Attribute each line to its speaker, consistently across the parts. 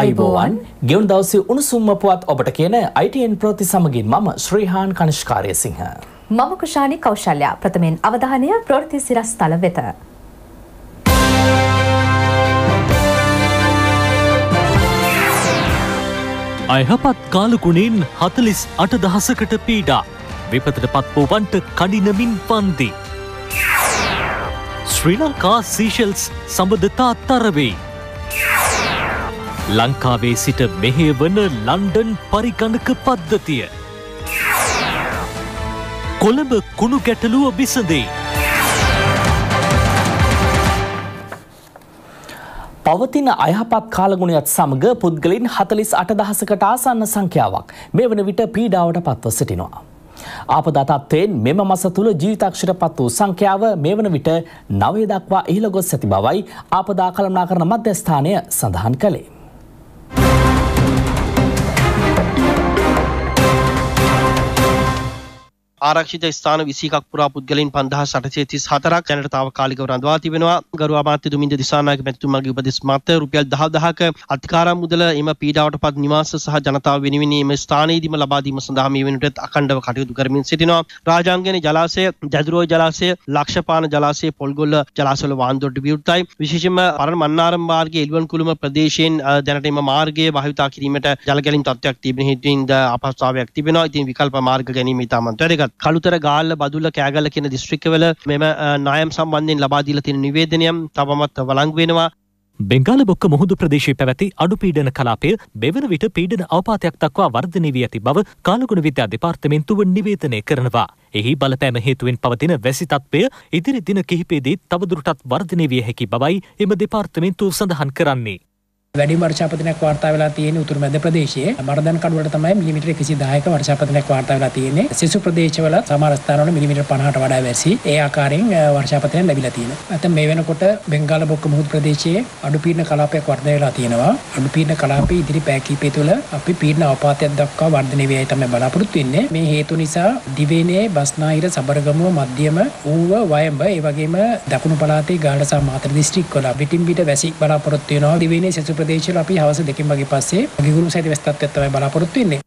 Speaker 1: ආයිබෝවන් ගෙවන් දවසි උණුසුම්ම පුවත් ඔබට කියන ITN ප්‍රති සමගින් මම ශ්‍රීහාන් කනිෂ්කාරය සිංහ.
Speaker 2: මම කුෂාණි කෞශල්‍යා ප්‍රථමයෙන් අවධානය ප්‍රවෘත්ති සිරස් තල වෙත.
Speaker 3: අයහපත් කාලකුණින් හතලිස් අට දහසකට පීඩා විපතට පත්වූවන්ට කඩිනමින් පන්දි. ශ්‍රී ලංකා සීෂල්ස් සබඳතා තරවෙයි. ලංකාවේ සිට මෙහේවන ලන්ඩන් පරිගණක පද්ධතිය. කොළඹ කුණු ගැටලුව බිසඳේ.
Speaker 1: පවතින අයහපත් කාලගුණයත් සමඟ පුද්ගලින් හතලිස් අටදහසකට ආසන්න සංඛ්‍යාවක් මේ වන විට පීඩාවට පත්ව සිටිනවා. ආපදාතත්වයෙන් මෙම මස තුළ ජීවිතක්ෂර පත් වූ සංඛ්‍යාව මේ වන විට නවය දක්වා ඉහළ ගොස් ඇති බවයි ආපදා කළමනා කරන මධ්‍යස්ථානය සඳහන් කළේ.
Speaker 4: ආරක්ෂිත ස්ථාන 21ක් පුරා පුද්ගලයන් 5834ක් දැනට తాවකාලිකව රඳවා තිබෙනවා. ගරු අමාත්‍ය දුමින්ද දිසානායක මැතිතුමාගේ උපදෙස් මත රුපියල් 10000ක අධිකාරම් මුදල එම පීඩාවටපත් නිවාස සහ ජනතාව වෙනුවෙන් මේ ස්ථානයේදීම ලබා දීම සඳහා මේ වෙනුවට අඛණ්ඩව කටයුතු කරමින් සිටිනවා. රාජාංගනේ ජලාශය, ජදුරෝ ජලාශය, ලක්ෂපාන ජලාශය, පොල්ගොල්ල ජලාශවල වාන්දුවට විවෘතයි. විශේෂයෙන්ම පරණ මන්නාරම් මාර්ගයේ එළුවන් කුළුම ප්‍රදේශයෙන් දැනට එම මාර්ගය භාවිතා කිරීමට ජල ගැලීම් තත්ත්වයක් තිබෙන හේතුවෙන් අපහසුතාවයක් තිබෙනවා. ඉතින් විකල්ප මාර්ග ගැනීම ඉතාමත් වැදගත්. කළුතර ගාල්ල බදුල්ල කෑගල්ල කියන දිස්ත්‍රික්කවල මෙම නායම් සම්බන්ධයෙන් ලබා දීලා තියෙන නිවේදනයම් තවමත් වළංගු වෙනවා.
Speaker 3: බෙංගාල බොක්ක මුහුදු ප්‍රදේශයේ පැවැති අඩු පීඩන කලාපය දෙවන විට පීඩන අවපාතයක් දක්වා වර්ධනය වී ඇති බව කාලගුණ විද්‍යා දෙපාර්තමේන්තුව නිවේදනය කරනවා. එහි බලපෑම හේතුවෙන් පවතින වැසි තත්ත්වය ඉදිරි දින කිහිපයේදී තවදුරටත් වර්ධනය විය හැකි බවයි එම දෙපාර්තමේන්තුව සඳහන් කරන්නේ.
Speaker 1: වැඩි වර්ෂාපතනයක් වාර්තා වෙලා තියෙන උතුරු මැද ප්‍රදේශයේ මරදන් කඩුවලට තමයි මිලිමීටර 110ක වර්ෂාපතනයක් වාර්තා වෙලා තියෙන්නේ. සිසු ප්‍රදේශවල සමහර ස්ථානවල මිලිමීටර 50ට වඩා වැඩි. ඒ ආකාරයෙන් වර්ෂාපතනය ලැබිලා තියෙනවා. නැත්නම් මේ වෙනකොට බෙන්ගාල බොක්ක මුහුදු ප්‍රදේශයේ අඩු පීඩන කලාපයක් වර්ධනය වෙලා තියෙනවා. අඩු පීඩන කලාපයේ ඉදිරි පැය කිහිපය තුළ අපි පීඩන අවපාතයක් දක්වා වර්ධනය වෙයි තමයි බලාපොරොත්තු වෙන්නේ. මේ හේතු නිසා දිවයිනේ, බස්නාහිර, සබරගමුව, මධ්‍යම, ඌව, වයඹ, ඒ වගේම දකුණු පළාතේ ගාල්ල සහ මාතර දිස්ත්‍රික්කවල පිටින් පිට වැසි බලාපොරොත්තු වෙනවා. දිවයිනේ සෙසු ප්‍රදේශවල අපි හවස දෙකින් වගේ පස්සේ ගිගුරු සහිත වෙස් තත්ත්වයක් තමයි බලාපොරොත්තු වෙන්නේ.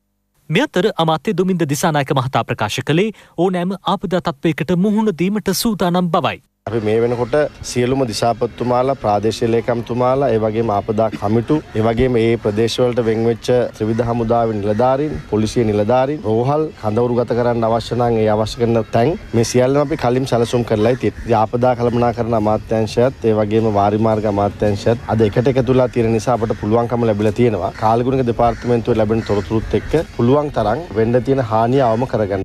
Speaker 1: මේ අතර
Speaker 3: අමාත්‍ය දුමින්ද දිසානායක මහතා ප්‍රකාශ කළේ ඕනෑම ආපදා තත්ත්වයකට මුහුණ දීමට සූදානම්
Speaker 5: බවයි. අපි මේ වෙනකොට සියලුම දිසාපත්තුමාලා ප්‍රාදේශීය ලේකම්තුමාලා ඒ වගේම ආපදා කමිටු ඒ වගේම ඒ ප්‍රදේශවලට වෙන්වෙච්ච ත්‍රිවිධ හමුදාවේ නිලධාරීන් පොලිසිය නිලධාරීන් රෝහල් කඳවුරු ගත කරන්න අවශ්‍ය නම් ඒ අවශ්‍ය කරන තැන් මේ සියල්ලම අපි කලින් සැලසුම් කරලා තියෙනවා. ආපදා කළමනාකරණ අමාත්‍යාංශයත් ඒ වගේම වාරි මාර්ග අමාත්‍යාංශයත් අද එකට එකතුලා තියෙන නිසා අපට පුළුවන්කම ලැබිලා තියෙනවා. කාලගුණික දෙපාර්තමේන්තුවේ ලැබෙන තොරතුරුත් එක්ක පුළුවන් තරම් වෙන්න තියෙන හානිය අවම කරගන්න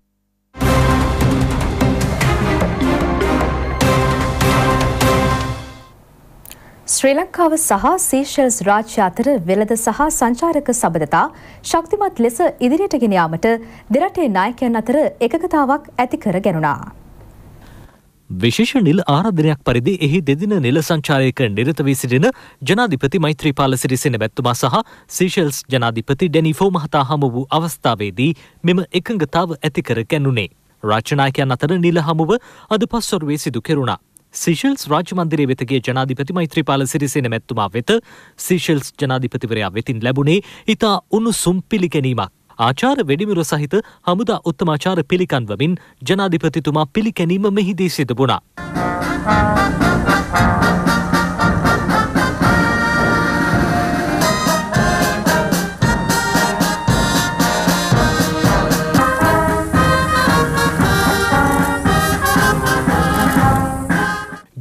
Speaker 2: ශ්‍රී ලංකාව සහ සීෂල්ස් රාජ්‍ය අතර වෙළඳ සහ සංචාරක සබඳතා ශක්තිමත් ලෙස ඉදිරියට ගෙන යාමට දෙරටේ නායකයන් අතර එකඟතාවක් ඇති කර ගැනුණා.
Speaker 3: විශේෂ නිල ආරාධනයක් පරිදි එහි දෙදින නිල සංචාරයක නිරත වී සිටින ජනාධිපති මෛත්‍රීපාල සිරිසෙන වැත්තුමා සහ සීෂල්ස් ජනාධිපති ඩැනිෆෝ මහතා හමු වූ අවස්ථාවේදී මෙම එකඟතාව ඇති කර ගැනුණේ. රාජ්‍යනායකයන් අතර නිල හමුව අද පස්වරුවේ සිදු කෙරුණා. සිශල්ස් රාජමන්දිරය වෙතගේ ජනාධිපති මෛත්‍රපාල සිරිසෙන මැත්තුමා වෙත සිශල්ස් ජනාධිපතිවරයා වෙතින් ලැබුණේ ඉතා උණුසුම් පිළිගැනීමක්. ආචාර වැඩිමිර සහිත හමුදා උත්තමාචාර පිළිකන්වමින් ජනාධිපතිතුමා පිළිකැනීම මෙහිදී සිදුබුණා.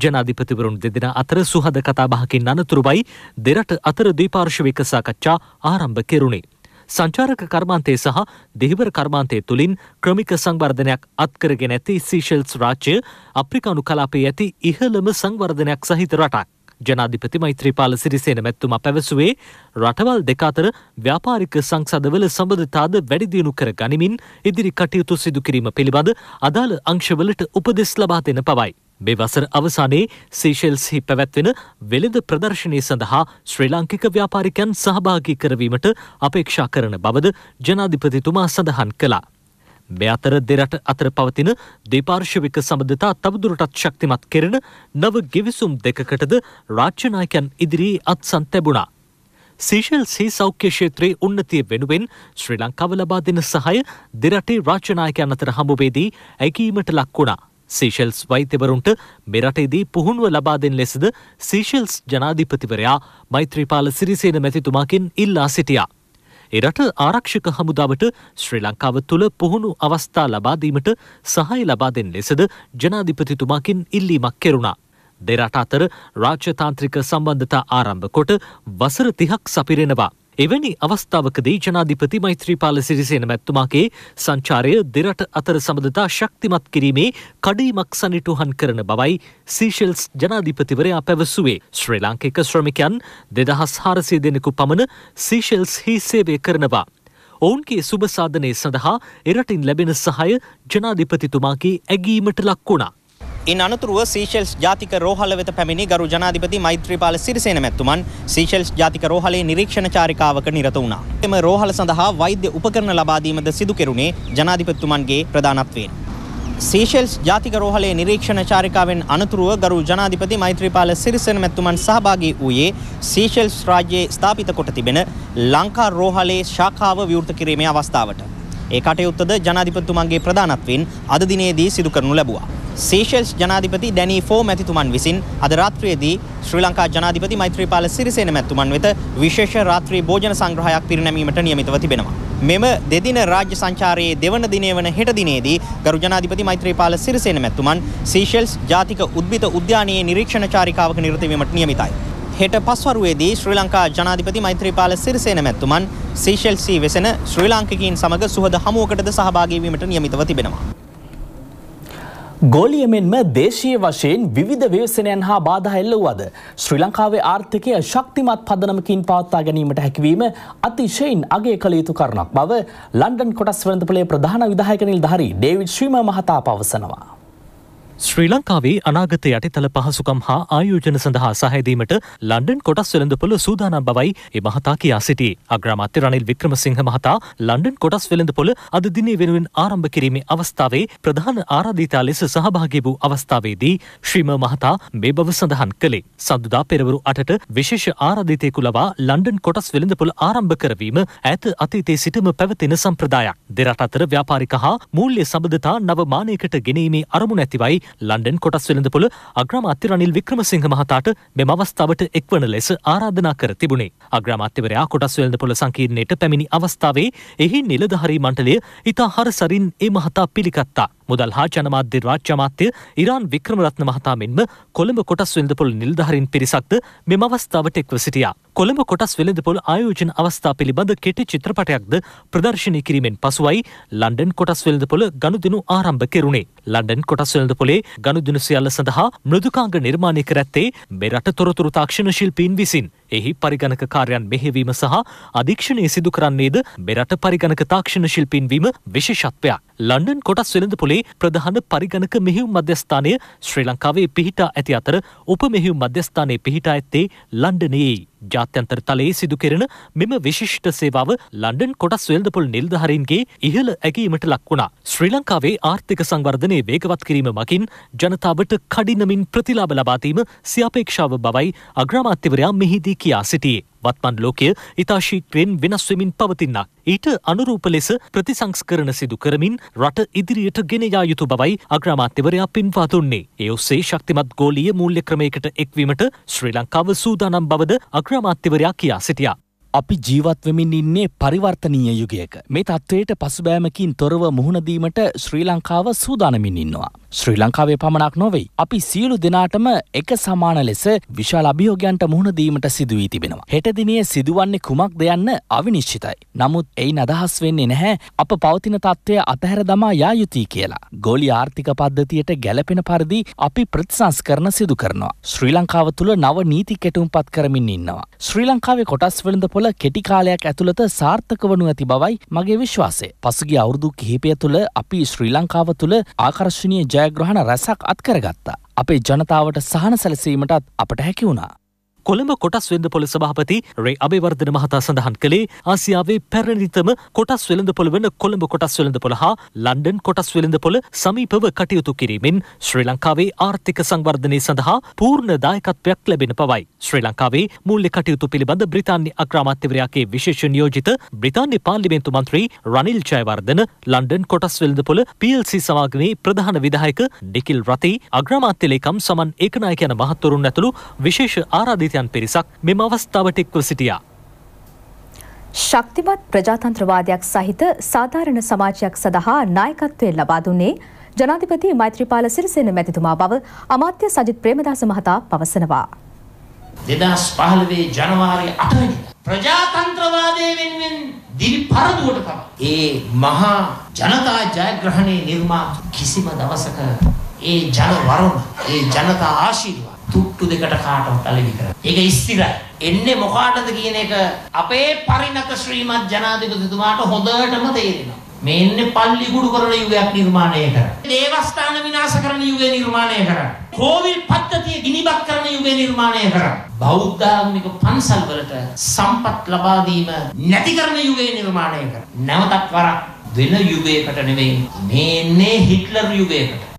Speaker 3: ජනාධිපතිවරුන් දෙදෙන අතර සුහද කතාබහකින් අනතුරුවයි දෙරට අතර දීපාර්ශවික සාකච්ඡා ආරම්භ කෙරුණේ. සංචාරක කර්මාන්තය සහ දෙහිවර කර්මාන්තය තුළින් ක්‍රමික සංවර්ධනයක් අත්කරගෙන ඇති සීශල්ස් රාජ්‍ය අප්‍රිකානු කලාපේ ඇති ඉහළම සංවර්ධනයක් සහිත රටක්. ජනාධිපති මෛත්‍රීපාල සිරිසේන මැත්තුමා පැවසුවේ රටවල් දෙක අතර ව්‍යාපාරික සංසදවල සබඳතාද වැඩිදියුණු කර ගනිමින් ඉදිරි කටයුතු සිදු කිරීම පිළිබඳ අදාළ අංශවලට උපදෙස් ලබා දෙන පවයි. මේ වසර අවසානයේ සීශෙල්ස්හි පැවැත්වෙන වෙළඳ ප්‍රදර්ශනය සඳහා ශ්‍රී ලංකික ව්‍යාපාරිකයන් සහභාගී කරවීමට අපේක්ෂා කරන බවද ජනාධිපතිතුමා සඳහන් කළා. මේ අතර දෙරට අතර පවතින දෙපාර්ශවික සබඳතා තවදුරටත් ශක්තිමත් කෙරෙන නව ගිවිසුම් දෙකකටද රාජ්‍යනායකයන් ඉදිරියේ අත්සන් තැබුණා. සීශල්සේ සෞඛ්‍ය ක්ෂේත්‍රයේ උන්නතිය වෙනුවෙන් ශ්‍රී ලංකාව ලබා දෙන සහය දෙරටේ රාජ්‍යනායකයන් අතර හමුවේදී ඇකීමට ලක් වුණා. සීශෙල්ස් වෛත්‍යවරුන්ට මෙරටේදී පුහුණුව ලබාදෙන් ලෙසද සීශෙල්ස් ජනාධිපතිවරයා මෛත්‍රීපාල සිරිසේන මැතිතුමාකින් ඉල්ලා සිටියා. එරට ආරක්ෂක හමුදාවට ශ්‍රී ලංකාව තුළ පුහුණු අවස්ථා ලබාදීමට සහයි ලබාදෙන් ලෙසද ජනාධිපතිතුමාකින් ඉල්ලීමක් කෙරුණා. දෙරට අතර රාජ්‍යතාන්ත්‍රික සම්බන්ධතා ආරම්භ කොට වසර තිහක් සපිරෙනවා. එවැනි අවස්ථාවකදී ජනාධිපති මෛත්‍රීපාල සිරිසේන මැත්තුමාගේ සංචාරය දෙරට අතර සබඳතා ශක්තිමත් කිරීමේ කඩීමක් සනිටුහන් කරන බවයි සීශෙල්ස් ජනාධිපතිවරයා පැවසුවේ ශ්‍රී ලාංකික ශ්‍රමිකයන් දෙදහස් හාරසය දෙනෙකු පමණ සීශෙල්ස් හි සේවය කරනවා. ඔවුන්ගේ සුභසාධනය සඳහා එරටින් ලැබෙන සහය ජනාධිපතිතුමාගේ ඇගීමට ලක් වුණා.
Speaker 4: ඉන් අනතුරුව සීශෙල්ස් ජාතික රෝහල වෙත පැමිණි ගරු ජනාධිපති මෛත්‍රීපාල සිරිසේන මැතිතුමන් සීශෙල්ස් ජාතික රෝහලේ නිරීක්ෂණ චාරිකාවක නිරත වුණා. එම රෝහල සඳහා වෛද්‍ය උපකරණ ලබා දීමද සිදු කෙරුණේ ජනාධිපතිතුමන්ගේ ප්‍රධානත්වයෙන්. සීශෙල්ස් ජාතික රෝහලේ නිරීක්ෂණ චාරිකාවෙන් අනතුරුව ගරු ජනාධිපති මෛත්‍රීපාල සිරිසේන මැතිතුමන් සහභාගී වූයේ සීශෙල්ස් රාජ්‍යයේ ස්ථාපිත කොට තිබෙන ලංකා රෝහලේ ශාඛාව විවෘත කිරීමේ අවස්ථාවට. ඒ කටයුත්තද ජනාධිපතිතුමන්ගේ ප්‍රධානත්වයෙන් අද දිනේදී සිදු කරනු ලැබුවා. සේෂල්ස් ජනාධිපති ඩැනී ෆෝ මැතිතුමන් විසින් අද රාත්‍රියේදී ශ්‍රී ලංකා ජනාධිපති මෛත්‍රීපාල සිරිසේන මැතිතුමන් වෙත විශේෂ රාත්‍රී භෝජන සංග්‍රහයක් පිරිනැමීමට නියමිතව තිබෙනවා. මෙම දෙදින රාජ්‍ය සංචාරයේ දෙවන දිනේ වන හෙට දිනේදී ගරු ජනාධිපති මෛත්‍රීපාල සිරිසේන මැතිතුමන් සීෂල්ස් ජාතික උද්භිත උද්‍යානයේ නිරීක්ෂණ චාරිකාවක නිරත වීමට නියමිතයි. හෙට පස්වරුවේදී ශ්‍රී ලංකා ජනාධිපති මෛත්‍රීපාල සිරිසේන මැතිතුමන් සීෂල්සී වෙසෙන ශ්‍රී ලාංකිකයින් සමග සුහද හමුවකටද සහභාගී වීමට නියමිතව තිබෙනවා.
Speaker 1: ගෝලිය මෙන්ම දේශීය වශයෙන් විවිධ ව්‍යවසනයන් හා බාධා එල්ලවුවද ශ්‍රී ලංකාවේ ආර්ථිකය ශක්තිමත් පදනමකින් පවත්වා ගැනීමට හැකිවීම අතිශයින් අගේ කළ යුතු කරණක් බව ලන්ඩන් කොටස් වෙළඳපොලේ ප්‍රධාන විධායක නිලධාරී ඩේවිඩ් ශ්‍රීම මහතා පවසනවා.
Speaker 3: ශ්‍රී ලංකාවේ අනාගත යටිතල පහසුකම් හා ආයෝජන සඳහා සහයදීමට ලන්ඩන් කොටස් වෙළඳපොළ සූදානම් බවයි ඒ මහතා කියා සිටි. අග්‍රාමාත්‍ය රනිල් වික්‍රමසිංහ මහතා ලන්ඩන් කොටස් වෙළඳපොළ අද දිනේ වෙනුවෙන් ආරම්භ කිරීමේ අවස්ථාවේ ප්‍රධාන ආරාධිතා ලෙස සහභාගී වූ අවස්ථාවේදී ශ්‍රීම මහතා මේ බව සඳහන් කළේ. සඳුදා පෙරවරු අටට විශේෂ ආරාධිතයෙකු ලවා ලන්ඩන් කොටස් වෙළඳපොළ ආරම්භ කරවීම ඈත අතීතයේ සිටම පැවතෙන සම්ප්‍රදායක්. දෙරට අතර ව්‍යාපාරික හා මූල්‍ය සබඳතා නව මානයකට ගෙනීමේ අරමුණ ඇතිවයි ලන්ඩන් කොටස් වෙළඳපොළ අග්‍රාමාත්‍ය රනිල් වික්‍රමසිංහ මහතාට මෙම අවස්ථාවට එක්වන ලෙස ආරාධනා කර තිබුණේ. අග්‍රාමාත්‍යවරයා කොටස් වෙළඳපොළ සංකීර්ණයට පැමිණි අවස්ථාවේ එහි නිලධාරී මණ්ඩලය ඉතා හරසරින් ඒ මහතා පිළිගත්තා. මුදල් හා ජනමාධ්‍ය රාජ්‍ය අමාත්‍ය ඉරාන් වික්‍රමරත්න මහතා මෙන්ම කොළඹ කොටස් වෙළඳපොළ නිලධාරීන් පිරිසක්ද මෙම අවස්ථාවට එක්ව සිටියා. කොළඹ කොටස් වෙළඳපොළ ආයෝජන අවස්ථා පිළිබඳ කෙටි චිත්‍රපටයක්ද ප්‍රදර්ශනය කිරීමෙන් පසුවයි ලන්ඩන් කොටස් වෙළඳපොළ ගනුදෙනු ආරම්භ කෙරුණේ. ලන්ඩන් කොටස් වෙළඳපොළේ ගනුදෙනු සියල්ල සඳහා මෘදුකාංග නිර්මාණය කර ඇත්තේ මෙරට තොරතුරු තාක්ෂණ ශිල්පීන් විසින්. එහි පරිගණක කාර්යන් මෙහෙවීම සහ අධීක්ෂණය සිදු කරන්නේද මෙරට පරිගණක තාක්ෂණ ශිල්පීන්වීම විශේෂත්වයක්. ලන්ඩන් කොටස් වෙළඳපොළේ වූයේ ප්‍රධාන පරිගණක මෙහිුම් මධ්‍යස්ථානය ශ්‍රී ලංකාවේ පිහිටා ඇති අතර උප මෙහිුම් මධ්‍යස්ථානය පිහිටා ඇත්තේ ලන්ඩනයේ. ජාත්‍යන්තර තලයේ සිදු කෙරෙන මෙම විශිෂ්ට සේවාව ලන්ඩන් කොටස් වෙල්දපොල් නිල්ධහරින්ගේ ඉහළ ඇගීමට ලක් වුණා. ශ්‍රී ලංකාවේ ආර්ථික සංවර්ධනය වේගවත් කිරීම මකින් ජනතාවට කඩිනමින් ප්‍රතිලාබ ලබාදීම ස්‍යාපේක්ෂාව බවයි අග්‍රාමාත්‍යවරයා මෙහිදී කියා සිටියේ. වත්මන් ලෝකය ඉතා ශීක්‍රයෙන් වෙනස් වෙමින් පවතින්නක්. ඊට අනුරූප ලෙස ප්‍රතිසංස්කරන සිදු කරමින් රට ඉදිරියට ගෙන යා යුතු බවයි අග්‍රාමාත්‍යවරයා පින්වා දුන්නේ. ඒ ඔස්සේ ශක්තිමත් ගෝලීය මූල්‍ය ක්‍රමයකට එක්වීමට ශ්‍රී ලංකාව සූදානම් බවද අග්‍රාමාත්‍යවරයා කියා
Speaker 1: සිටියා. අපි ජීවත්වමින් ඉන්නේ පරිවර්තනීය යුගයක. මේ තත්ත්වයට පසුබෑමකින් තොරව මුහුණදීමට ශ්‍රී ලංකාව සූදානමින් ඉන්නවා. ශ්‍රී ලංකාවේ පමණක් නොවෙයි. අපි සියලු දෙනාටම එක සමාන ලෙස විශාල අභියෝගයන්ට මුහුණ දීමට සිදුවී තිබෙනවා. හෙට දිනේ සිදුවන්නේ කුමක්ද යන්න අවිනිශ්චිතයි. නමුත් එයින් අදහස් වෙන්නේ නැහැ අප පවතින තත්ත්වය අතහැර දමා යා යුතුයි කියලා. ගෝලි ආර්ථික පද්ධතියට ගැලපෙන පරිදි අපි ප්‍රතිසංස්කරණ සිදු කරනවා. ශ්‍රී ලංකාව තුළ නව නීති කෙටුම්පත් කරමින් ඉන්නවා. ශ්‍රී ලංකාවේ කොටස් වෙළඳ පොළ කෙටි කාලයක් ඇතුළත සාර්ථක වනු ඇති බවයි මගේ විශ්වාසය. පසුගිය අවුරුදු කිහිපය තුළ අපි ශ්‍රී ලංකාව තුළ ආකර්ශනීය ජයග්‍රහණ රැසක් අත්කරගත්තා. අපේ ජනතාවට සහන සැලසීමටත් අපට හැකි වුණා.
Speaker 3: කොළඹ කොටස් වෙළඳ පොළ සභාපති රේ අබේවර්ධන මහතා සඳහන් කළේ ආසියාවේ පැරණිතම කොටස් වෙළඳ පොළ වන කොළඹ කොටස් වෙළඳ පොළ හා ලන්ඩන් කොටස් වෙළඳ පොළ සමීපව කටයුතු කිරීමෙන් ශ්‍රී ලංකාවේ ආර්ථික සංවර්ධනය සඳහා පූර්ණ දායකත්වයක් ලැබෙන පවයි. ශ්‍රී ලංකාවේ මූල්‍ය කටයුතු පිළිබඳ බ්‍රිතාන්‍ය අග්‍රාමාත්‍යවරයාගේ විශේෂ නියෝජිත බ්‍රිතාන්‍ය පාර්ලිමේන්තු මන්ත්‍රී රනිල් ජයවර්ධන ලන්ඩන් කොටස් වෙළඳ පොළ PLC සමාගමේ ප්‍රධාන විධායක නිකිල් රතේ අග්‍රාමාත්‍යලේකම් සමන් ඒකනායක යන මහත්වරුන් ඇතුළු විශේෂ ආරාධිත නිවාසයන් පිරිසක් මෙම අවස්ථාවට එක්ව සිටියා.
Speaker 2: ශක්තිමත් ප්‍රජාතන්ත්‍රවාදයක් සහිත සාධාරණ සමාජයක් සඳහා නායකත්වය ලබා දුන්නේ ජනාධිපති මෛත්‍රීපාල සිරිසේන මැතිතුමා බව අමාත්‍ය සජිත් ප්‍රේමදාස මහතා පවසනවා.
Speaker 6: දෙදස් පහළවේ ජනවාරි අටවැනි ප්‍රජාතන්ත්‍රවාදය වෙනුවෙන් දිවි පරදුවට තමයි ඒ මහා ජනතා ජයග්‍රහණයේ නිර්මාණ කිසිම දවසක ඒ ජනවරුන් ඒ ජනතා ආශිර්වාද තුට්ටු දෙකට කාටවත් අලෙවි කරන්නේ. ඒක ස්ථිරයි. එන්නේ මොකාටද කියන එක අපේ පරිණත ශ්‍රීමත් ජනාධිපතිතුමාට හොඳටම තේරෙනවා. මේ ඉන්නේ පල්ලි ගුඩු කරන යුගයක් නිර්මාණය කරන්නේ. දේවස්ථාන විනාශ කරන යුගය නිර්මාණය කරන්නේ. කෝවිල් පද්ධතිය ගිනිබත් කරන යුගය නිර්මාණය කරන්නේ. බෞද්ධ ආගමික පන්සල් වලට සම්පත් ලබා දීම නැති කරන යුගය නිර්මාණය කරන්නේ. නැවතත් වරක් වෙන යුගයකට නෙමෙයි මේ ඉන්නේ හිට්ලර් යුගයකට.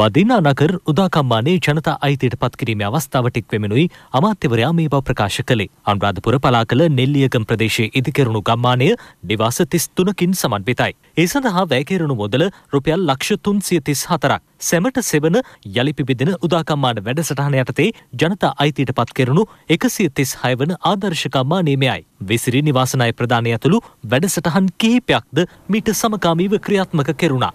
Speaker 3: බදිනා නගර උදාකම්මානයේ ජනතා අයිතියට පත්කිරීමේ අවස්ථාව ටික්වෙමෙනුයි අමාත්‍යවරයා මේ බව ප්‍රකාශ කළේ. අනුරාධපුර පලාකළ නෙල්ලියගම් ප්‍රදේශයේ ඉදිකරුණු ගම්මානය නිවාස තිස්තුනකින් සමන්විතයි. ඒ සඳහා වැයකේරුණු මොදල රුපියල් ලක්ෂ තුන්සිය තිස් හතරක්. සැමට සෙවන යළිපිබිදෙන උදාකම්මාන වැඩසටහන යටතේ ජනතා අයිතියට පත්කෙරුණු එකසිය තිස් හයවන ආදර්ශකම්මා නේමයයි. විසිරි නිවාසනය ප්‍රධානය ඇතුළු වැඩසටහන් කිහිපයක්ද මිට සමකාමීව ක්‍රියාත්මක කෙරුණා.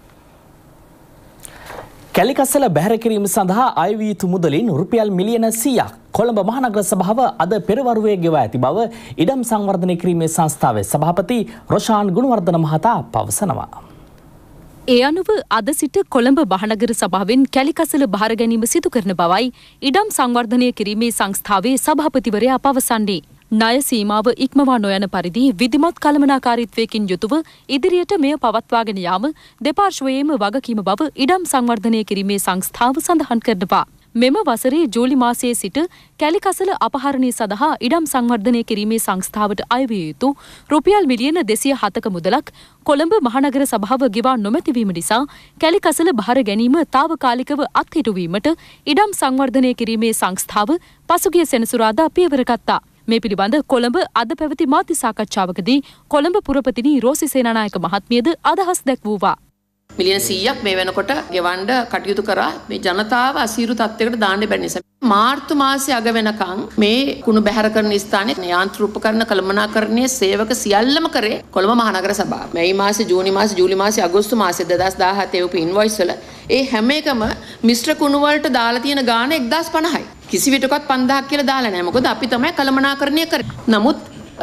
Speaker 1: කැලිකස්සල බැහැර කිරීම සඳහා අයවී යුතු මුදලින් රුපියල් මිලියන 100ක් කොළඹ මහනගර සභාව අද පෙරවරුවේ ගෙවා ඇති බව ඉඩම් සංවර්ධනය කිරීමේ සංස්ථාවේ සභාපති රොෂාන් ගුණවර්ධන මහතා පවසනවා.
Speaker 7: ඒ අනුව අද සිට කොළඹ බහනගර සභාවෙන් කැලිකසල භාර ගැනීම සිදු කරන බවයි ඉඩම් සංවර්ධනය කිරීමේ සංස්ථාවේ සභාපතිවරයා පවසන්නේ. ණය සීමාව ඉක්මවා නොයන පරිදි විධිමත් කළමනාකාරීත්වයකින් යුතුව ඉදිරියට මෙය පවත්වාගෙන යාම දෙපාර්ශ්වයේම වගකීම බව ඉඩම් සංවර්ධනය කිරීමේ සංස්ථාව සඳහන් කරනවා. මෙම වසරේ ජූලි මාසයේ සිට කැලිකසල අපහරණය සඳහා ඉඩම් සංවර්ධනය කිරීමේ සංස්ථාවට අයවිය යුතු රුපියල් මිලියන දෙසිය හතක මුදලක් කොළඹ මහනගර සභාව ගෙවා නොමැතිවීම නිසා කැලිකසල භාර ගැනීම තාවකාලිකව අත්හිටුවීමට ඉඩම් සංවර්ධනය කිරීමේ සංස්ථාව පසුගිය සෙනසුරාදා පියවර ගත්තා. මේ පිළිබඳ කොළඹ අද පැවති මාධ්‍ය සාකච්ඡාවකදී කොළඹ පුරපතිනි රෝසි සේනානායක මහත්මියද අදහස්
Speaker 6: දැක්වූවා. මිලියන 100ක් මේ වෙනකොට ගෙවන්න කටයුතු කරා මේ ජනතාව අසීරු තත්යකට දාන්න බැරි නිසා මාර්තු මාසයේ අග වෙනකන් මේ කුණු බැහැර කරන ස්ථානයේ යාන්ත්‍ර උපකරණ කළමනාකරණයේ සේවක සියල්ලම කරේ කොළඹ මහනගර සභාව. මේ මාසේ ජූනි මාසේ ජූලි මාසේ අගෝස්තු මාසේ 2017 උප ඉන්වොයිස් වල ඒ හැම එකම මිශ්‍ර කුණු වලට දාලා තියෙන ගාණ 1050යි. කිසිවිටකොත් පන්දහක් කියලා දාලා නැහැ. මොකද අපි තමයි කළමනාකරණය කරන්නේ. නමුත්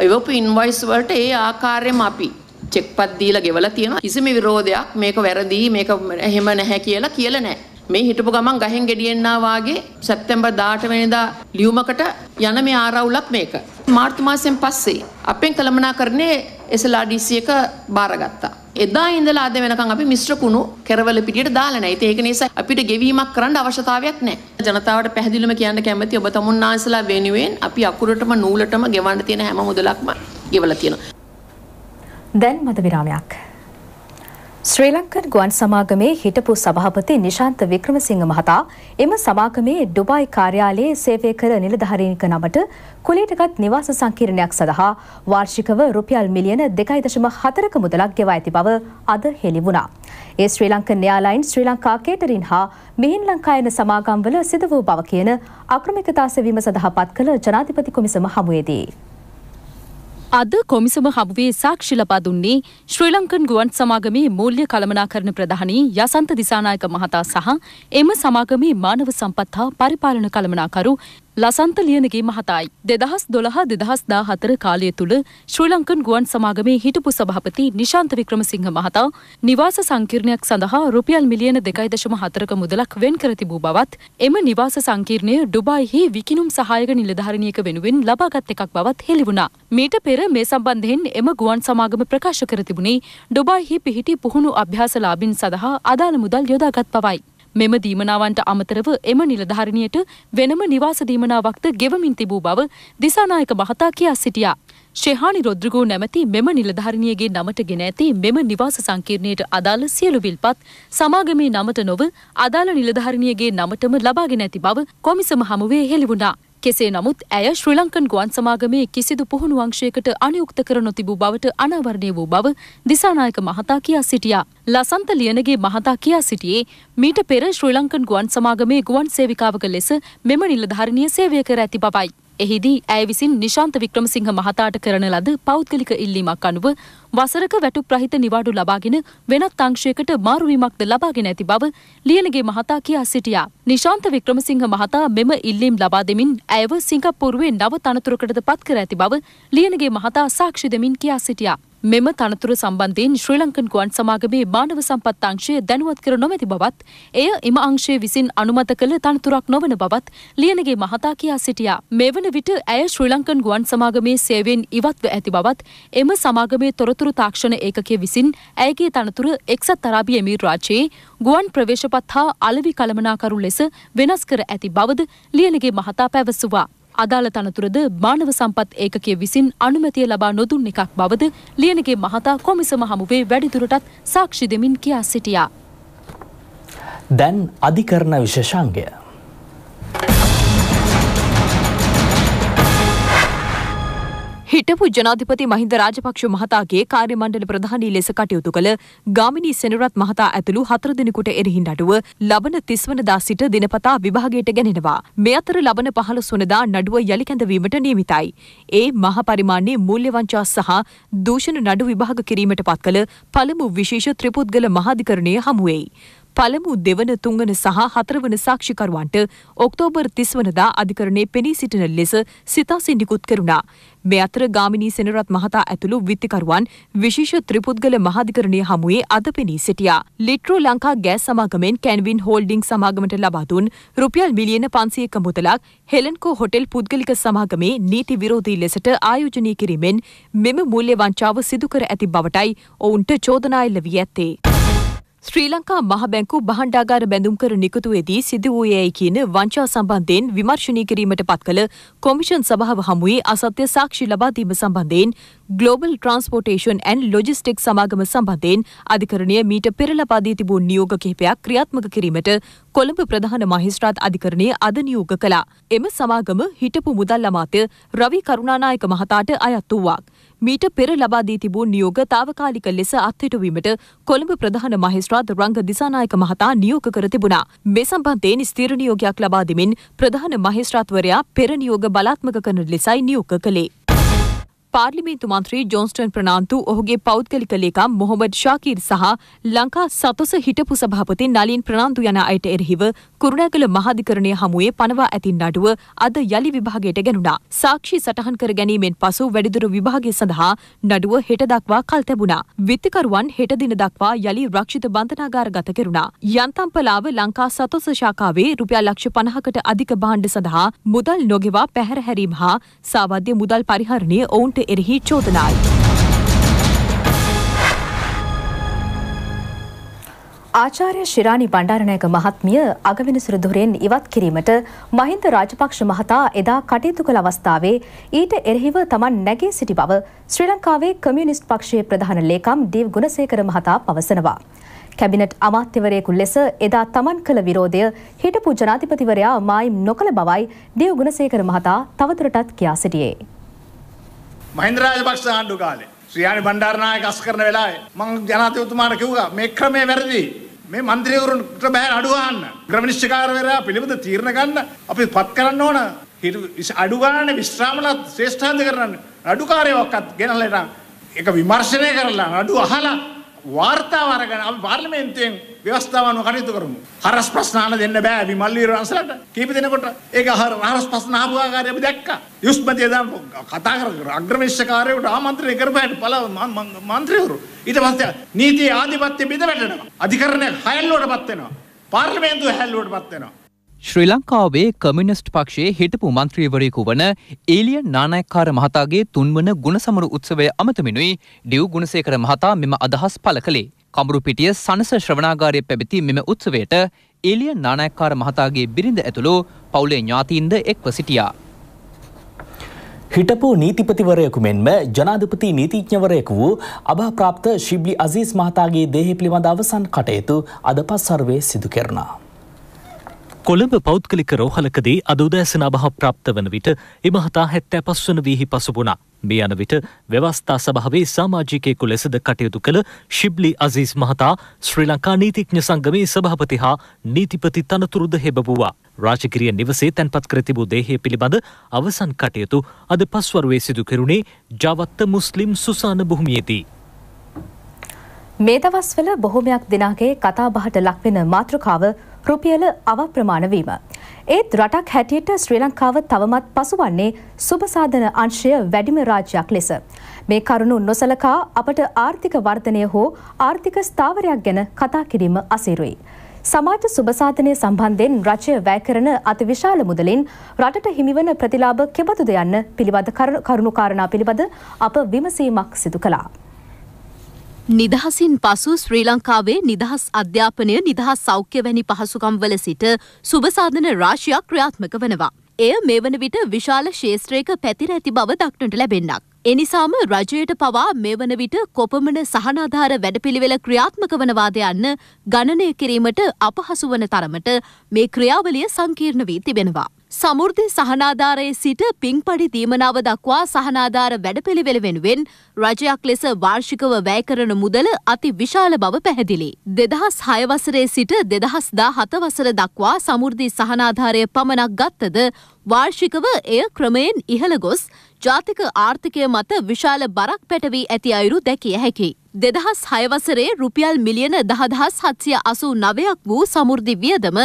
Speaker 6: එවපු ඉන්වොයිස් වලට ඒ ආකාරයෙන්ම අපි චෙක් පත් දීලා ගෙවලා තියෙනවා. කිසිම විරෝධයක් මේක වැරදි මේක එහෙම නැහැ කියලා කියලා නැහැ. මේ හිටපු ගමන් ගහෙන් ගෙඩියෙන්නා වාගේ සැප්තැම්බර් 18 වෙනිදා ලියුමකට යන මේ ආරවුලක් මේක. මාර්තු මාසයෙන් පස්සේ අපෙන් කළමනාකරණයේ SLRDC එක බාරගත්තා. එදා ඉඳලා අද වෙනකන් අපි මිශ්‍ර කුණු කෙරවල පිටියට දාලා නැහැ. ඉතින් ඒක නිසා අපිට ගෙවීමක් කරන්න අවශ්‍යතාවයක් නැහැ. ජනතාවට පැහැදිලිවම කියන්න කැමති ඔබ තමුන්නාන්සලා වෙනුවෙන් අපි අකුරටම නූලටම ගෙවන්න තියෙන හැම මුදලක්ම ගෙවලා තියෙනවා.
Speaker 2: දැන් මත විරාමයක්. ශ්‍රී ලංකන් ගුවන් සමාගමේ හිටපු සභාපති නිශාන්ත වික්‍රමසිංහ මහතා එම සමාගමේ ඩුබායි කාර්යාලයේ සේවය කර නිලධාරීනික නමට කුලීටගත් නිවාස සංකීර්ණයක් සඳහා වාර්ෂිකව රුපියල් මිලියන 2.4ක මුදලක් ගෙවා ඇති බව අද හෙළි වුණා. ඒ ශ්‍රී ලංකන් එයාලයින් ශ්‍රී ලංකා කේටරින් හා මෙහින් ලංකායන සමාගම්වල සිදු වූ බව කියන අක්‍රමිකතා සෙවීම සඳහා පත් කළ ජනාධිපති කොමිසම හමුවේදී
Speaker 7: අද කොමිසම හමුවේ සාක්ෂි ලබා දුන්නේ ශ්‍රී ලංකන් ගුවන් සමාගමේ මූල්‍ය කළමනාකරණ ප්‍රධානී යසන්ත දිසානායක මහතා සහ එම සමාගමේ මානව සම්පත් හා පරිපාලන කළමනාකරු ලසන්ත ලියනගේ මහතායි. දෙදහස් දොළහා දෙදහස් දා හතර කාලය තුළ ශ්‍රී ලංකන් ගුවන් සමාගමේ හිටපු සභහපති නිශාන්ත වික්‍රමසිංහ මහතා නිවාස සංකීර්ණයක් සඳහා රුපියල් මිලියන දෙකයි දශම හතරක මුදලක් වෙන් කරතිබූ බවත් එම නිවාස සංකීර්ණය ඩුබයිහි විකිනුම් සහයක නිලධාරණයක වෙනුවෙන් ලබාගත් එකක් බවත් හෙළිවුණා. මීට පෙර මේ සම්බන්ධයෙන් එම ගුවන් සමාගම ප්‍රකාශ කරතිබුණේ ඩොබයිහි පිහිටි පුහුණු අභ්‍යාසලාබින් සඳහා අදාළ මුදල් යොදාගත් පවයි. මෙම දීමනාවන්ට අමතරව එම නිලධාරිණියට වෙනම නිවාස දීමනාවක්ද ගෙවමින් තිබූ බව දිසානායක මහතා කියා සිටියා. ශෙහානි රොද්‍රගෝ නැමැති මෙම නිලධාරිණියගේ නමට ගෙන ඇති මෙම නිවාස සංකීර්ණයට අදාළ සියලු විල්පත් සමාගමේ නමට නොව අදාළ නිලධාරිණියගේ නමටම ලබාගෙන ඇති බව කොමිසම හමුවේ හෙළිවුණා. කෙසේ නමුත් ඇය ශ්‍රී ලංකන් ගුවන් සමාගමේ කිසිදු පුහුණු අංශයකට අනුයුක්ත කර නොතිබූ බවට අනාවරණය වූ බව දිසානායක මහතා කියා සිටියා. ලසන්ත ලියනගේ මහතා කියා සිටියේ මීට පෙර ශ්‍රී ලංකන් ගුවන් සමාගමේ ගුවන් සේවිකාවක ලෙස මෙම නිලධාරිණිය සේවය කර ඇති බවයි. එහිදී ඇය විසින් නිශාන්ත වික්‍රමසිංහ මහතාට කරන ලද පෞද්ගලික ඉල්ලීමක් අනුව වසරක වැටුප් ප්‍රහිත නිවාඩු ලබාගෙන වෙනත් අංශයකට මාරුවීමක්ද ලබාගෙන ඇති බව ලියනගේ මහතා කියා සිටියා. නිශාන්ත වික්‍රමසිංහ මහතා මෙම ඉල්ලීම් ලබා දෙමින් ඇයව සිංගප්පූරුවේ නව තනතුරකටද පත් කර ඇති බව ලියනගේ මහතා සාක්ෂි දෙමින් කියා සිටියා. මෙම තනතුර සම්බන්ධයෙන් ශ්‍රී ලංකන් ගුවන් සමාගමේ මානව සම්පත් අංශය දැනුවත් කර නොමැති බවත් එය එම අංශය විසින් අනුමත කළ තනතුරක් නොවන බවත් ලියනගේ මහතා කියා සිටියා. මේ වන විට ඇය ශ්‍රී ලංකන් ගුවන් සමාගමේ සේවයෙන් ඉවත්ව ඇති බවත් එම සමාගමේ තොරතුරු තාක්ෂණ ඒකකය විසින් ඇයගේ තනතුර එක්සත් අරාබි එමීර් රාජයේ ගුවන් ප්‍රවේශපත් හා අලවි කළමනාකරු ලෙස වෙනස් කර ඇති බවද ලියනගේ මහතා පැවසුවා. අදාළ තනතුරද මානව සම්පත් ඒකකය විසින් අනුමැතිය ලබා නොදුන් එකක් බවද ලියනගේ මහතා කොමිසම හමුවේ වැඩිදුරටත් සාක්ෂි දෙමින් කියා සිටියා.
Speaker 1: දැන් අධිකරණ විශේෂංගය
Speaker 8: හිටපු ජනාධිපති මහින්ද රාජපක්ෂ මහතාගේ කාර්යමණ්ඩල ප්‍රධානී ලෙස කටයුතු කළ ගාමිණී සෙනරත් මහතා ඇතුළු හතර දෙනෙකුට එරෙහින් නඩුව ලබන තිස්වනදා සිට දිනපතා විභාගයට ගැනෙනවා. මේ අතර ලබන පහළොස්වනදා නඩුව යළි කැඳවීමට නියමිතයි. ඒ මහ පරිමාණයේ මූල්‍යවංචා සහ දූෂණ නඩු විභාග කිරීමට පත් කළ පළමු විශේෂ ත්‍රිපුද්ගල මහාධිකරණය හමුවෙයි. පළමු දෙවන තුන්වන සහ හතරවන සාක්ෂිකරුවන්ට ඔක්තෝබර් තිස්වනදා අධිකරණය පෙනී සිටින ලෙස සිතා සින්ඩිකුත් කරුණා. මේ අතර ගාමිණී සෙනරත් මහතා ඇතුළු විත්තිකරුවන් විශේෂ ත්‍රිපුද්ගල මහාධිකරණය හමුවේ අද පෙනී සිටියා. ලිට්‍රෝ ලංකා ගෑස් සමාගමෙන් කැන්වින් හෝල්ඩිං සමාගමට ලබා දුන් රුපියල් මිලියන 500ක මුදලක් හෙලන්කෝ හොටෙල් පුද්ගලික සමාගමේ නීති විරෝධී ලෙසට ආයෝජනය කිරීමෙන් මෙම මූල්‍ය වංචාව සිදු කර ඇති බවටයි ඔවුන්ට චෝදනා එල්ල වී ඇත්තේ. ශ්‍රී ලංකා මහබැංකු බහණ්ඩාගාර බැඳුම්කර නිකුතුවේදී සිදු වූයේයි කියන වංචා සම්බන්ධයෙන් විමර්ශනය කිරීමට පත්කළ කොමිෂන් සභාව හමුවේ අසත්‍ය සාක්ෂි ලබා දීම සම්බන්ධයෙන් ග්ලෝබල් ට්‍රාන්ස්පෝර්ටේෂන් ඇන් ලොජිස්ටික් සමාගම සම්බන්ධයෙන් අධිකරණය මීට පෙර ලබා දී තිබූ නියෝග කිහිපයක් ක්‍රියාත්මක කිරීමට කොළඹ ප්‍රධාන මහේස්ත්‍රාත් අධිකරණය අද නියෝග කළා. එම සමාගම හිටපු මුදල් අමාත්‍ය රවි කරුණානායක මහතාට අයත් වූවක්. මීට පෙර ලබාදී තිබූ නියෝග තාවකාලික ලෙස අත්හිටුවීමට කොළඹ ප්‍රධාන මහේස්ත්‍රාත් රංග දිසානායක මහතා නියෝග කර තිබුණා. මේ සම්බන්ධයෙන් ස්ථිර නියෝගයක් ලබා දෙමින් ප්‍රධාන මහේස්ත්‍රාත්වරයා පෙර නියෝග බලාත්මක කරන ලෙසයි නියෝග කළේ. පාර්ලිමේන්තු මන්ත්‍රී ජොන්ස්ටන් ප්‍රනාන්තු ඔහුගේ පෞද්ගලික ලේකම් මොහොමඩ් ශාකීර් සහ ලංකා සතොස හිටපු සභාපති නලින් ප්‍රනාන්තු යන අයට එරෙහිව කුරුණෑගල මහාධිකරණය හමුවේ පනවා ඇතින් නඩුව අද යළි විභාගයට ගෙනුණා. සාක්ෂි සටහන් කර ගැනීමෙන් පසු වැඩිදුර විභාගය සඳහා නඩුව හෙට දක්වා කල් තැබුණා. විත්තිකරුවන් හෙට දින දක්වා යළි රක්ෂිත බන්ධනාගාර ගත කෙරුණා. යන්තම්පලාව ලංකා සතොස ශාඛාවේ රුපියල් ලක්ෂ 50කට අධික භාණ්ඩ සඳහා මුදල් නොගෙවා පැහැර හැරීම හා සාවද්‍ය මුදල් පරිහරණය ඔවුන්ට එරෙහි චෝදනායි.
Speaker 2: ආචාර්ය ශිරාණි බණ්ඩාරනායක මහත්මිය අගවිනිසුරු දුරෙන් ඉවත් කිරීමට මහින්ද රාජපක්ෂ මහතා එදා කටයුතු කළ අවස්ථාවේ ඊට එරෙහිව තමන් නැගී සිටි බව ශ්‍රී ලංකාවේ කමියුනිස්ට් පක්ෂයේ ප්‍රධාන ලේකම් දීව් ගුණසේකර මහතා පවසනවා. කැබිනට් අමාත්‍යවරයෙකු ලෙස එදා තමන් කළ විරෝධය හිටපු ජනාධිපතිවරයා මායිම් නොකළ බවයි දේවගුණසේකර මහතා තවදුරටත් කියා සිටියේ.
Speaker 6: මහින්ද රාජපක්ෂ ආණ්ඩු කාලේ ශ්‍රියානි බණ්ඩාරනායක අස් කරන වෙලාවේ මම ජනාධිපතිතුමාට කිව්වා මේ
Speaker 5: ක්‍රමය වැරදි. මේ മന്ത്രിවරුන්ට බෑ අඩු ගන්න. ග්‍රමනිෂ්ඨකාරවරයා පිළිබඳ තීරණ ගන්න අපි පත් කරන්න ඕන. අඩු ගන්න විශ්‍රාමන ශ්‍රේෂ්ඨාන්ත කරන්න
Speaker 6: අඩුකාරයවක්වත් ගෙනල්ලා ඒක විමර්ශනය කරලා අඩු අහලා වාර්තාව අරගෙන අපි පාර්ලිමේන්තුවෙන් ව්‍යවස්ථාවන්ව කටයුතු කරමු. හරස් ප්‍රශ්නාන දෙන්න බෑ විමල්වීර වංශලට. කීප දෙනෙකුට ඒක හරස් ප්‍රශ්න ආපු ආකාරය අපි දැක්කා. යුස්මතිය දැන් කතා කර කර
Speaker 5: අග්‍රමේශකාරයට ආමන්ත්‍රණය කරපෑට පළ මන්ත්‍රීවරු. ඊට පස්සේ නීති ආධිපත්‍ය බිඳ වැටෙනවා. අධිකරණය හැල්ලුවටපත් වෙනවා. පාර්ලිමේන්තුව හැල්ලුවටපත් වෙනවා.
Speaker 1: ශ්‍රී ලංකාවේ කමිනිස්ට් පක්ෂයේ හිටපු මන්ත්‍රීවරයෙකු වන ඒලිය නානායක්කාර මහතාගේ තුන්වන ගුණසමරු උත්සවය අමතමිනුයි ඩියව් ගුණසේකර මහතා මෙම අදහස් පළ කළේ. කමරුපිටිය සනස ශ්‍රවනාගාරය පැබිති මෙම උත්සවයට එලිය නානැක්කාර මහතාගේ බිරිඳ ඇතුළු පවුලේ ඥාතීන්ද එක්ව සිටියා. හිටපු නීතිපතිවරයකු මෙන්ම ජනාධපති නීතිඥවරයෙකු වූ අභාප්‍රාප්ත ශිබ්ලි අසීස් මහතාගේ දේහි පිළිබඳ අවසන් කටයුතු අද පස් සර්වය සිදු කරනා.
Speaker 3: කොළඹ පෞද්ගලික රෝහලකදී අදෝදෑසන අභහ ප්‍රාප්ත වන විට එමහතා හැත්තෑ පස්වන වීහි පසුබුණා මේ යන විට ව්‍යවස්ථා සභාවේ සාමාජිකයෙකු ලෙසද කටයුතු කළ ශිබ්ලි අසීස් මහතා ශ්‍රී ලංකා නීතිඥ සංගමේ සභාපති හා නීතිපති තනතුරුද හෙබවූවා. රාජකිරිය නිවසේ තැන්පත් කර තිබූ දේහය පිළිබඳ අවසන් කටයුතු අද පස්වරුවේ සිදු කෙරුණේ ජවත්ත මුස්ලිම් සුසාන භූමියේදී.
Speaker 2: මේ දවස්වල බොහොමයක් දිනාගේ කතාබහට ලක්වෙන මාතෘකාව රුපියල අවප්‍රමාණ වීම. ඒත් රටක් හැටියට ශ්‍රී ලංකාව තවමත් පසුවන්නේ සුබසාධන අංශය වැඩිම රාජ්‍යයක් ලෙස. මේ කරුණු නොසලකා අපට ආර්ථික වර්ධනය හෝ ආර්ථික ස්ථාවරයක් ගැන කතා කිරීම අසිරුයි. සමාජ සුබසාධනය සම්බන්ධයෙන් රජය වැය කරන අතිවිශාල මුදලින් රටට හිමිවන ප්‍රතිලාභ කෙබතුද යන්න පිළිබඳ කරුණු කාරණා පිළිබඳ
Speaker 9: අප විමසීමක් සිදු කළා. නිදහසින් පසු ශ්‍රී ලංකාවේ නිදහස් අධ්‍යාපනය නිදහස් සෞඛ්‍ය වැනි පහසුකම්වල සිට සුභසාධන රාශියක් ක්‍රියාත්මක වනවා. එය මේ වන විට විශාල ශේත්‍රයක පැතිර ඇති බව දක්නට ලැබෙන්නක්. එනිසාම රජයට පවා මේ වන විට කොපමන සහනාධාර වැඩපිළිවෙල ක්‍රියාත්මක වනවාද යන්න ගණනය කිරීමට අපහසු වන තරමට මේ ක්‍රියාවලිය සංකීර්ණ වී තිබෙනවා. සමෘද්ධි සහනාධාරයේ සිට පින්පඩි දීමනාව දක්වා සහනාධාර වැඩපිළිවෙළ වෙනුවෙන් රජයක් ලෙස වාර්ෂිකව වැය කරන මුදල අති විශාල බව පැහැදිලි. දෙදහස් හයවසරේ සිට දෙදහස් දා හතවසර දක්වා සමෘද්ධි සහනාධාරය පමණක් ගත්තද වාර්ෂිකව එය ක්‍රමයෙන් ඉහළ ගොස් ජාතික ආර්ථිකය මත විශාල බරක් පැටවී ඇති අයුරු දැකිය හැකි. දෙදහස් හයවසරේ රුපියල් මිලියන දහදහස් හත්සිය අසූ නවයක් වූ සමුෘදි වියදම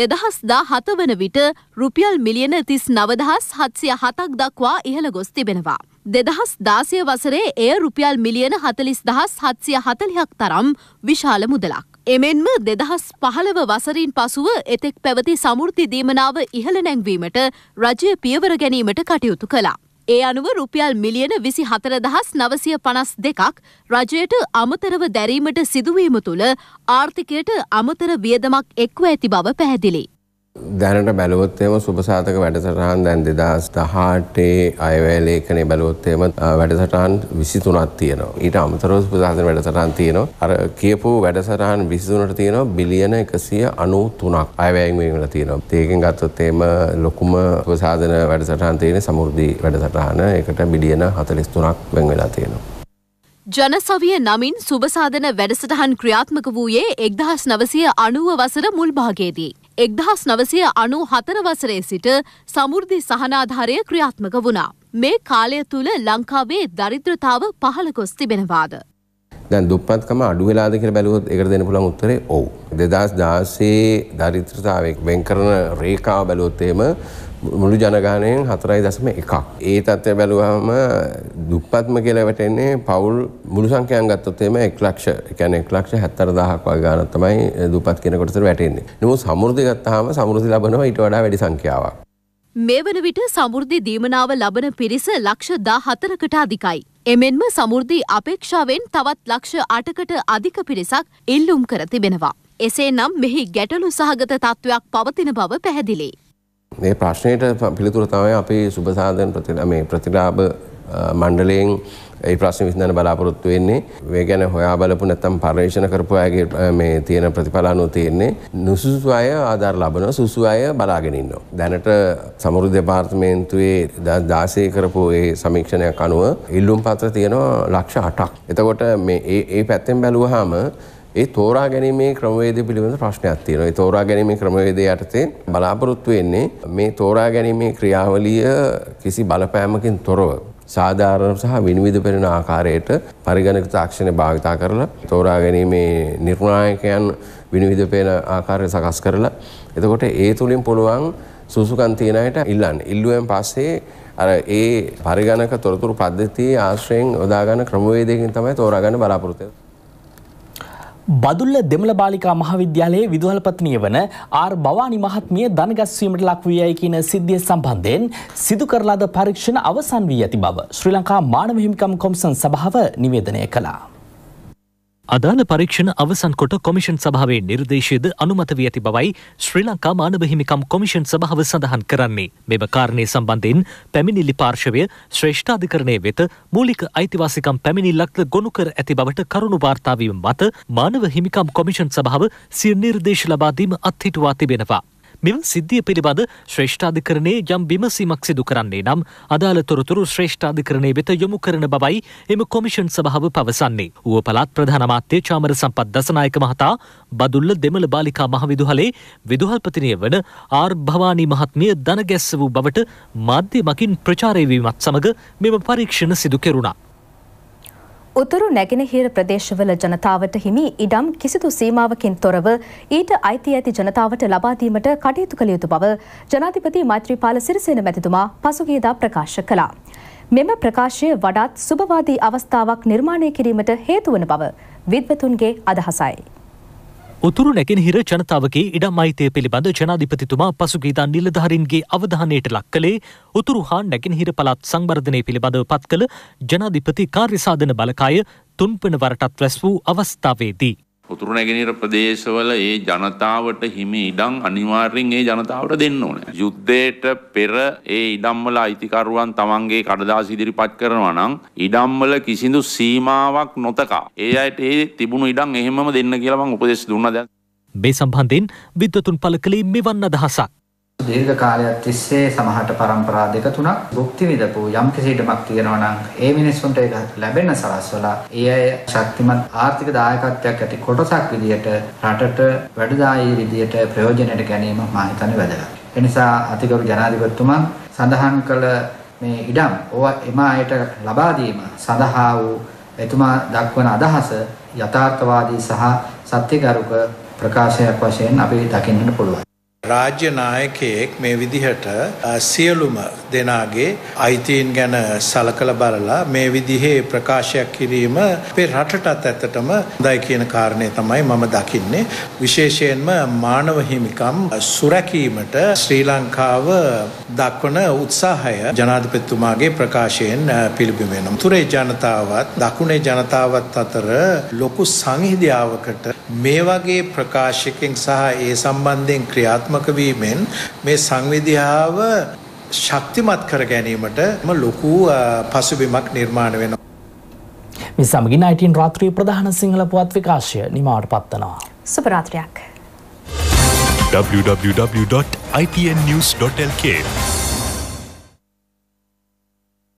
Speaker 9: දෙදහස් දා හත වන විට රුපියල් මිලියන තිස් නවදහස් හත්සිය හතක් දක්වා ඉහළ ගොස් තිබෙනවා. දෙදහස් දාසය වසරේ එය රුපියල් මිලියන හතලිස් දහස් හත්සිය හතලිහක් තරම් විශාල මුදලක්. එමෙන්ම දෙදහස් පහළව වසරින් පසුව එතෙක් පැවති සමෘති දීමනාව ඉහළ නැංවීමට රජය පියවර ගැනීමට කටයුතු කළා. ඒ අනුව රුපියල් මිලියන විසි හතරදහස් නවසය පනස් දෙකක් රජයට අමතරව දැරීමට සිදුවීම තුළ ආර්ථිකයට අමතර වියදමක් එක්ව ඇති බව පැහැදිලි.
Speaker 5: දැනට බැලුවොත්තේම සුපසාතක වැඩසටහන් දැන් දෙදස් දහටේ අයවැලේකනේ බැලුවොත්තේම වැඩසටහන් විසි තුනත් තියනවා ඊට අමතරව සුපසාතන වැඩසටහන් තියනවා අර කියපු වැඩසටහන් විසිතුනට තියෙනවා බිලියන එකසිය අනු තුනක් අයවැෑන්වීමල තියෙනවා තේකෙන් ගත්තොත්තේම ලොකුම ප්‍රසාධන වැඩසටහන් තියෙන සමුෘද්ධී වැඩසටහන එකට බිලියන හතලිස් තුනක් වෙන් වෙලා තියෙනවා.
Speaker 9: ජනසවිය නමින් සුභසාධන වැඩසටහන් ක්‍රියාත්මක වූයේ එක්දහස් නවසය අනුව වසර මුල්භාගේදී. එක්දහස් නවසය අනු හතරවසරේ සිට සමුෘදි සහනාධාරය ක්‍රියාත්මක වුණා. මේ කාලය තුළ ලංකාවේ දරිද්‍රතාව පහළකොස් තිබෙනවාද.
Speaker 5: දැන් දුප්පත්කම අඩු වෙලාද කියලා බැලුවොත් ඒකට දෙන්න පුළුවන් උත්තරේ ඔව්. 2016 දරිද්‍රතාවයෙන් වෙන් කරන රේඛාව බැලුවොත් එහෙම මුළු ජනගානයෙන් හතරයි දසම එකක්. ඒ තත්ත්වය බැලුවහම දුප්පත්ම කියලවටන්නේ පවුල් මුළු සංකයන් ගත්තොත්තේම එක්ලක්ෂ එකැන එක්ලක්ෂ හැත්තර දහක් වගාන තමයි දුපත් කෙනකොටස වැටෙන්නේ. නමු සමුෘධි ගත්තහම සමුෘති ලබනවා ඉට වඩා වැඩි සංඛ්‍යාවක්.
Speaker 9: මේ වන විට සමුෘද්ධි දීමනාව ලබන පිරිස ලක්ෂ දා හතරකට අධිකයි. එමෙන්ම සමුෘද්ධී අපේක්ෂාවෙන් තවත් ලක්ෂ අටකට අධික පිරිසක් ඉල්ලුම් කර තිබෙනවා. එසේ නම් මෙහි ගැටලු සහගත තත්ත්වයක් පවතින බව පැහැදිලේ.
Speaker 5: මේ ප්‍රශ්නයට පිළිතුර තමයි අපි සුභසාධන මේ ප්‍රතිලාභ මණ්ඩලයෙන් ඒ ප්‍රශ්න විසඳන බලාපොරොත්තු වෙන්නේ මේ ගැන හොයා බලපු නැත්තම් පර්යේෂණ කරපු අයගේ මේ තියෙන ප්‍රතිඵල අනුව තියෙන්නේ නුසුසු අය ආධාර ලබන සුසු අය බලාගෙන ඉන්නවා. දැනට සමෘද්ධි දෙපාර්තමේන්තුවේ 2016 කරපු ඒ සමීක්ෂණයක් අනුව ඉල්ලුම් පත්‍ර තියෙනවා ලක්ෂ 8ක්. එතකොට මේ ඒ පැත්තෙන් බැලුවාම ඒ තෝරා ගැනීමේ ක්‍රමවේද පිළිබඳ ප්‍රශ්නයක් තියෙනවා. ඒ තෝරා ගැනීමේ ක්‍රමවේදය යටතේ බලාපොරොත්තු වෙන්නේ මේ තෝරා ගැනීමේ ක්‍රියාවලිය කිසි බලපෑමකින් තොරව සාධාරණ සහ විනිවිධ පෙනෙන ආකාරයට පරිගණක තාක්ෂණය භාවිතා කරලා තෝරා ගැනීමේ නිර්ණායකයන් විනිවිධ පෙන ආකාරය සකස් කරලා එතකොට ඒ තුලින් පුළුවන් සුසුකන් තියෙන අයට ඉල්ලන්න. ඉල්ලුවෙන් පස්සේ අර ඒ පරිගණක තොරතුරු පද්ධතියේ ආශ්‍රයෙන් යොදා ගන්න ක්‍රමවේදයකින් තමයි තෝරා ගන්න බලාපොරොත්තු වෙන්නේ.
Speaker 1: බදුල්ල දෙමළ බාලිකා මහාවිද්‍යාලයේ විදුහල්පතිනිය වන ආර් බවානි මහත්මිය දනගස්වීමට ලක් වී යයි කියන සිද්ධිය සම්බන්ධයෙන් සිදු කරලාද පරීක්ෂණ අවසන් වී ඇති බව ශ්‍රී ලංකා මානව හිමිකම් කොමිසන් සභාව නිවේදනය කළා.
Speaker 3: අදාළ පරීක්ෂණ අවසන් කොට කොමිෂන් සභාවේ නිර්දේශයද අනුමත වී ඇති බවයි ශ්‍රී ලංකා මානව හිමිකම් කොමිෂන් සභාව සඳහන් කරන්නේ. මෙම කාරණය සම්බන්ධයෙන් පැමිණිලි පාර්ශවය ශ්‍රේෂ්ඨාධිකරණය වෙත මූලික අයිතිවාසිකම් පැමිණිල්ලක්ද ගොනු කර ඇති බවට කරුණු වාර්තාවීම මත මානව හිමිකම් කොමිෂන් සභාව සිය නිර්දේශ ලබාදීම අත්හිටුවා තිබෙනවා. මෙම සිද්ධිය පිළිබඳ ශ්‍රේෂ්ඨාධිකරණයේ යම් විමසීමක් සිදු කරන්නේ නම් අදාළ තොරතුරු ශ්‍රේෂ්ඨාධිකරණය වෙත යොමු කරන බවයි එම කොමිෂන් සභාව පවසන්නේ. ඌව පළාත් ප්‍රධාන අමාත්‍ය චාමර සම්පත් දසනායක මහතා බදුල්ල දෙමළ බාලිකා මහවිදුහලේ විදුහල්පතිනිය වන ආර් භවානී මහත්මිය දන ගැස්ස වූ බවට මාධ්‍යමකින් ප්‍රචාරය වීමත් සමග මෙම පරීක්ෂණ සිදු කෙරුණා.
Speaker 2: උතුරු නැගෙනහිර ප්‍රදේශවල ජනතාවට හිමි ඉඩම් කිසිදු සීමාවකින් තොරව ඊට අයිති ඇති ජනතාවට ලබා දීමට කටයුතු කළ යුතු බව ජනාධිපති මෛත්‍රීපාල සිරිසේන මැතිතුමා පසුගියදා ප්‍රකාශ කළා. මෙම ප්‍රකාශය වඩාත් සුබවාදී අවස්ථාවක් නිර්මාණය කිරීමට හේතුවන බව විද්වතුන්ගේ අදහසයි.
Speaker 3: උතුරු නැගෙනහිර ජනතාවගේ ඉඩම් අයිතය පිළිබඳ ජනාධිපතිතුමා පසුගීදා නිලධහරින්ගේ අවධානයට ලක් කළේ උතුරු හා නැගෙනහිර පළත් සංවර්ධනය පිළිබඳව පත් කළ ජනාධිපති කාර්යසාධන බලකාය තුන්පන වරටත් රැස් වූ අවස්ථාවේදී.
Speaker 5: උතුරු නැගෙනහිර ප්‍රදේශවල ඒ ජනතාවට හිමි ඉඩම් අනිවාර්යෙන් ඒ ජනතාවට දෙන්න ඕනේ. යුද්ධයට පෙර ඒ ඉඩම්වල අයිතිකරුවන් තමන්ගේ කඩදාසි ඉදිරිපත් කරනවා නම් ඉඩම්වල කිසිදු සීමාවක් නොතකා ඒ අයට ඒ තිබුණු ඉඩම් එහෙමම දෙන්න කියලා මම උපදෙස් දුන්නා දැන්.
Speaker 3: මේ සම්බන්ධයෙන් විද්වතුන් පළ කළේ මෙවන් අදහසක්.
Speaker 1: දීර්ඝ කාලයක් තිස්සේ සමහරට પરම්පරා දෙක තුනක් භුක්ති විඳපු යම් කිසි ඉඩමක් තියෙනවා නම් ඒ මිනිස්සුන්ට ඒක ලැබෙන්න සලස්වලා ඒ අය ශක්තිමත් ආර්ථික දායකත්වයක් ඇති කොටසක් විදියට රටට වැඩදායී විදියට ප්‍රයෝජනයට ගැනීම මා හිතන්නේ වැදගත්. එනිසා අතිගරු ජනාධිපතිතුමා සඳහන් කළ මේ ඉඩම් ඕවා එම අයට ලබා දීම සඳහා වූ එතුමා දක්වන අදහස යථාර්ථවාදී සහ සත්‍යගරුක ප්‍රකාශයක් වශයෙන් අපි දකින්නට පුළුවන්.
Speaker 5: රාජ්‍ය නායකයෙක් මේ විදිහට සියලුම දෙනාගේ අයිතීන් ගැන සලකල බලලා මේ විදිහේ ප්‍රකාශයක් කිරීම අපේ රටටත් ඇත්තටම දයි කියන කාරණය තමයි මම දකින්නේ. විශේෂයෙන්ම මානව හිමිකම් සුරැකීමට ශ්‍රී ලංකාව දක්වන උත්සාහය ජනාධිපතිතුමාගේ ප්‍රකාශයෙන් පිළිබිඹ වෙනවා. තුරේ ජනතාවත් දකුණේ ජනතාවත් අතර ලොකු සංහිඳියාවකට මේ වගේ ප්‍රකාශකෙන් සහ ඒ සම්බන්ධයෙන් ක්‍රියාත්මක ක්‍රියාත්මක වීමෙන් මේ සංවිධාව ශක්තිමත් කර ගැනීමට ලොකු පසුබිමක් නිර්මාණ වෙනවා.
Speaker 1: මිසමගින් අයිටන් රාත්‍රී ප්‍රධාන සිංහල පුවත් විකාශය නිමාට පත්වනවා. සුපරාත්‍රයක්.
Speaker 7: www.itnnews.lk